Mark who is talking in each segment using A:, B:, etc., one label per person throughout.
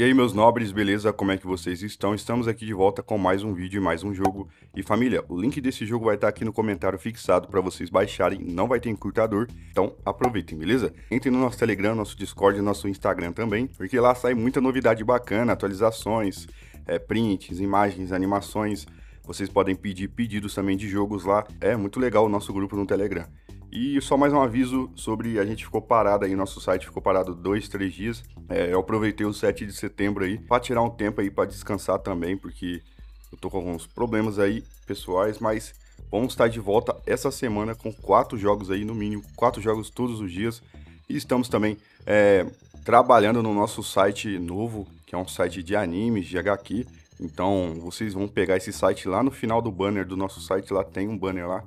A: E aí meus nobres, beleza? Como é que vocês estão? Estamos aqui de volta com mais um vídeo e mais um jogo. E família, o link desse jogo vai estar aqui no comentário fixado para vocês baixarem, não vai ter encurtador, então aproveitem, beleza? Entrem no nosso Telegram, nosso Discord, e nosso Instagram também, porque lá sai muita novidade bacana, atualizações, é, prints, imagens, animações, vocês podem pedir pedidos também de jogos lá, é muito legal o nosso grupo no Telegram. E só mais um aviso sobre a gente ficou parado aí, nosso site ficou parado dois, três dias. É, eu aproveitei o 7 de setembro aí para tirar um tempo aí para descansar também, porque eu tô com alguns problemas aí pessoais, mas vamos estar de volta essa semana com quatro jogos aí, no mínimo, quatro jogos todos os dias. E estamos também é, trabalhando no nosso site novo, que é um site de animes, de HQ. Então vocês vão pegar esse site lá no final do banner do nosso site, lá tem um banner lá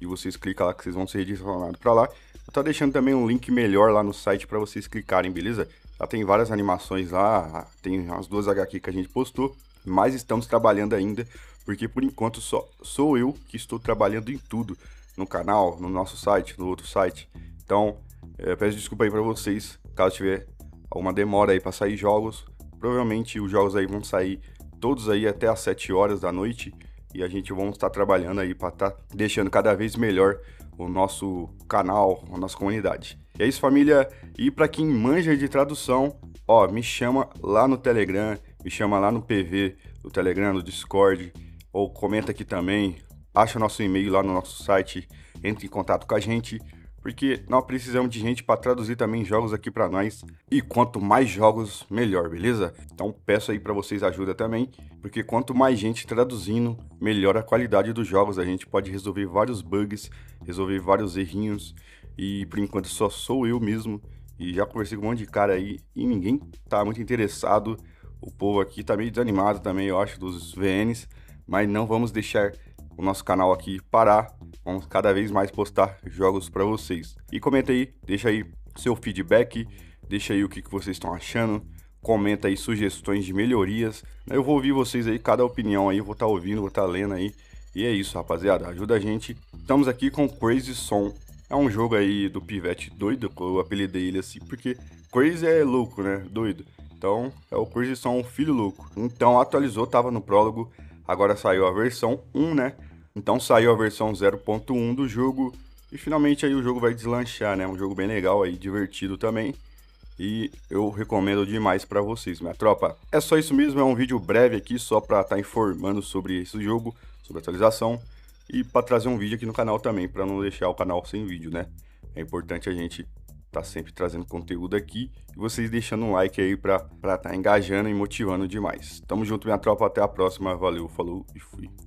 A: e vocês clicam lá que vocês vão ser redirecionados para lá. Eu tô deixando também um link melhor lá no site para vocês clicarem, beleza? Já tem várias animações lá, tem as duas HQ que a gente postou, mas estamos trabalhando ainda, porque por enquanto só sou eu que estou trabalhando em tudo, no canal, no nosso site, no outro site. Então, eh, peço desculpa aí para vocês, caso tiver alguma demora aí para sair jogos. Provavelmente os jogos aí vão sair todos aí até as 7 horas da noite e a gente vamos estar trabalhando aí para estar tá deixando cada vez melhor o nosso canal, a nossa comunidade. E é isso, família. E para quem manja de tradução, ó, me chama lá no Telegram, me chama lá no PV, no Telegram, no Discord, ou comenta aqui também, acha nosso e-mail lá no nosso site, entre em contato com a gente porque nós precisamos de gente para traduzir também jogos aqui para nós. E quanto mais jogos, melhor, beleza? Então peço aí para vocês ajuda também, porque quanto mais gente traduzindo, melhor a qualidade dos jogos. A gente pode resolver vários bugs, resolver vários errinhos. E por enquanto só sou eu mesmo. E já conversei com um monte de cara aí e ninguém tá muito interessado. O povo aqui tá meio desanimado também, eu acho, dos VNs. Mas não vamos deixar o nosso canal aqui parar. Vamos cada vez mais postar jogos para vocês. E comenta aí, deixa aí seu feedback, deixa aí o que, que vocês estão achando, comenta aí sugestões de melhorias. Eu vou ouvir vocês aí, cada opinião aí, vou estar tá ouvindo, vou estar tá lendo aí. E é isso, rapaziada, ajuda a gente. Estamos aqui com Crazy Son. É um jogo aí do Pivete doido, eu apelidei ele assim, porque Crazy é louco, né? Doido. Então, é o Crazy Son, filho louco. Então, atualizou, tava no prólogo, agora saiu a versão 1, né? Então saiu a versão 0.1 do jogo e finalmente aí o jogo vai deslanchar, né? Um jogo bem legal aí, divertido também. E eu recomendo demais para vocês, minha tropa. É só isso mesmo, é um vídeo breve aqui só para estar tá informando sobre esse jogo, sobre a atualização e para trazer um vídeo aqui no canal também, para não deixar o canal sem vídeo, né? É importante a gente tá sempre trazendo conteúdo aqui e vocês deixando um like aí para estar tá engajando e motivando demais. Tamo junto, minha tropa, até a próxima, valeu, falou e fui.